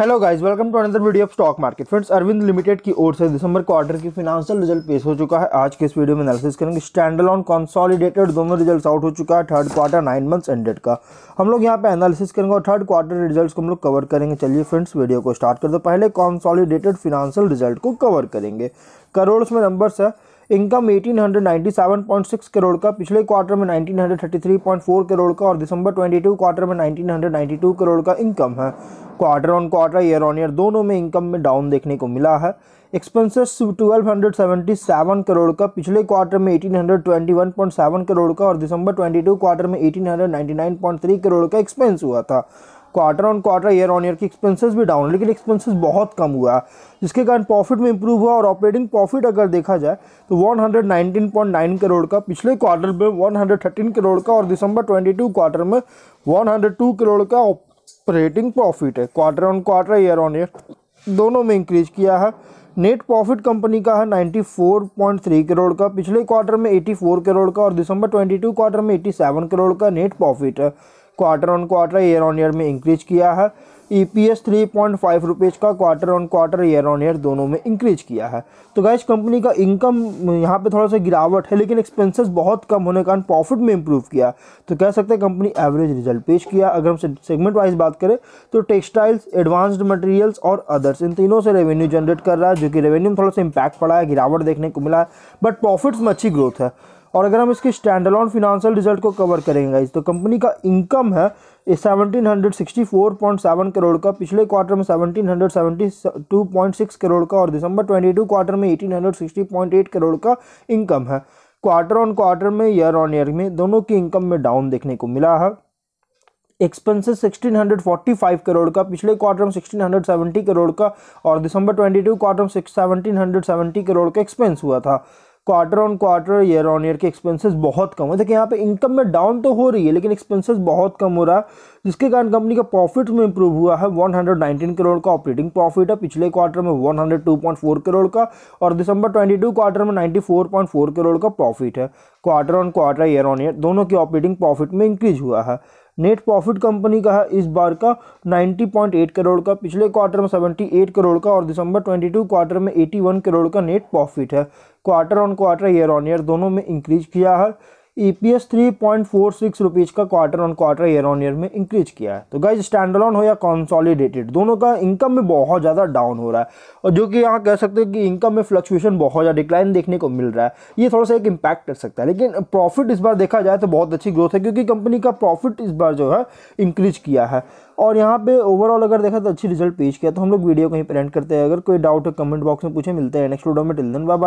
hello guys welcome to another video of stock market friends Arvind limited की ओर से दिसंबर क्वार्टर की फिनांशियल रिजल्ट पेश हो चुका है आज के इस वीडियो में एनालिसिस करेंगे स्टैंड ऑन कॉन्सॉलिडेटेड दोनों रिजल्ट आउट हो चुका है third quarter nine months ended का हम लोग यहाँ पे एनालिसिस करेंगे और थर्ड क्वार्टर रिजल्ट को हम लोग कवर करेंगे चलिए फ्रेंड्स वीडियो को स्टार्ट कर दो पहले कॉन्सॉलिडेटेड फिनांशियल रिजल्ट को कवर करेंगे करोड़ में नंबर्स है इनकम 1897.6 करोड़ का पिछले क्वार्टर में 1933.4 करोड़ का और दिसंबर 22 क्वार्टर में 1992 करोड़ का इनकम है quarter on quarter year on year दोनों में इनकम में डाउन देखने को मिला है एक्सपेंसेस 1277 करोड़ का पिछले क्वार्टर में 1821.7 करोड़ का और दिसंबर 22 क्वार्टर में 1899.3 करोड़ का एक्सपेंस हुआ था quarter on quarter year on year की एक्सपेंसेस भी डाउन लेकिन एक्सपेंसेस बहुत कम हुआ जिसके कारण प्रॉफिट में इंप्रूव हुआ और ऑपरेटिंग प्रॉफिट अगर देखा जाए तो 119.9 करोड़ का पिछले क्वार्टर में 113 करोड़ का और दिसंबर 22 क्वार्टर में 102 करोड़ का ऑपरेटिंग प्रॉफिट है quarter on quarter year on year दोनों में इंक्रीज किया है नेट प्रॉफिट कंपनी का है 94.3 करोड़ का पिछले क्वार्टर में 84 करोड़ का और दिसंबर 22 क्वार्टर में 87 करोड़ का नेट प्रॉफिट है quarter on quarter year on year में इंक्रीज किया है E P S three point five rupees का quarter on quarter year on year दोनों में इंक्रीज किया है तो गैस कंपनी का इनकम यहाँ पे थोड़ा सा गिरावट है लेकिन एक्सपेंसेस बहुत कम होने के कारण प्रॉफिट में इंप्रूव किया तो कह सकते हैं कंपनी एवरेज रिजल्ट पेश किया अगर हम सेगमेंट वाइज बात करें तो टेक्सटाइल्स एडवांस्ड मटेरियल्स और अदर्स इन तीनों से रेवेन्यू जनरेट कर रहा है जो कि रेवेन्यू में थोड़ा सा इम्पैक्ट पड़ा है गिरावट देखने को मिला है बट प्रॉफिट्स में अच्छी ग्रोथ है और अगर हम इसकी ऑन फिनेंशियल रिजल्ट को कवर करेंगे गाइज तो कंपनी का इनकम है seventeen hundred sixty four point seven crore का पिछले क्वार्टर में seventeen hundred seventy two point six crore का और दिसंबर ट्वेंटी टू क्वार्टर में eighteen hundred sixty point eight crore का इनकम है क्वार्टर ऑन क्वार्टर में ईयर ऑन ईयर में दोनों की इनकम में डाउन देखने को मिला है एक्सपेंसेस 1645 करोड़ का पिछले क्वार्टर में 1670 करोड़ का और दिसंबर 22 क्वार्टर में 1770 करोड़ का एक्सपेंस हुआ था quarter on quarter year on year के एक्सपेंसेस बहुत कम है देखिए यहाँ पे इनकम में डाउन तो हो रही है लेकिन एक्सपेंसेस बहुत कम हो रहा है जिसके कारण कंपनी का प्रॉफिट में इंप्रूव हुआ है 119 करोड़ का ऑपरेटिंग प्रॉफिट है पिछले क्वार्टर में 102.4 करोड़ का और दिसंबर 22 क्वार्टर में 94.4 करोड़ का प्रॉफिट है quarter on quarter year on year दोनों के ऑपरेटिंग प्रॉफिट में इंक्रीज हुआ है नेट प्रॉफिट कंपनी का है इस बार का 90.8 करोड़ का पिछले क्वार्टर में 78 करोड़ का और दिसंबर 22 क्वार्टर में 81 करोड़ का नेट प्रॉफिट है quarter on quarter year on year दोनों में इंक्रीज किया है E P S three point four six rupees का quarter on quarter year on year में इंक्रीज किया है तो गाइज स्टैंडलॉन हो या कॉन्सॉलीडेटेड दोनों का इनकम में बहुत ज़्यादा डाउन हो रहा है और जो कि यहाँ कह सकते हैं कि इनकम में फ्लक्चुएशन बहुत ज़्यादा डिक्लाइन देखने को मिल रहा है ये थोड़ा सा एक इम्पैक्ट कर सकता है लेकिन प्रॉफिट इस बार देखा जाए तो बहुत अच्छी ग्रोथ है क्योंकि कंपनी का प्रॉफिट इस बार जो है इंक्रीज किया है और यहाँ पे ओवरऑल अगर देखा तो अच्छी रिजल्ट पेश किया तो हम लोग वीडियो कहीं पर करते हैं अगर कोई डाउट है कमेंट बॉक्स में पूछे मिलते हैं नेक्स्ट वीडियो में टिल दिन बाय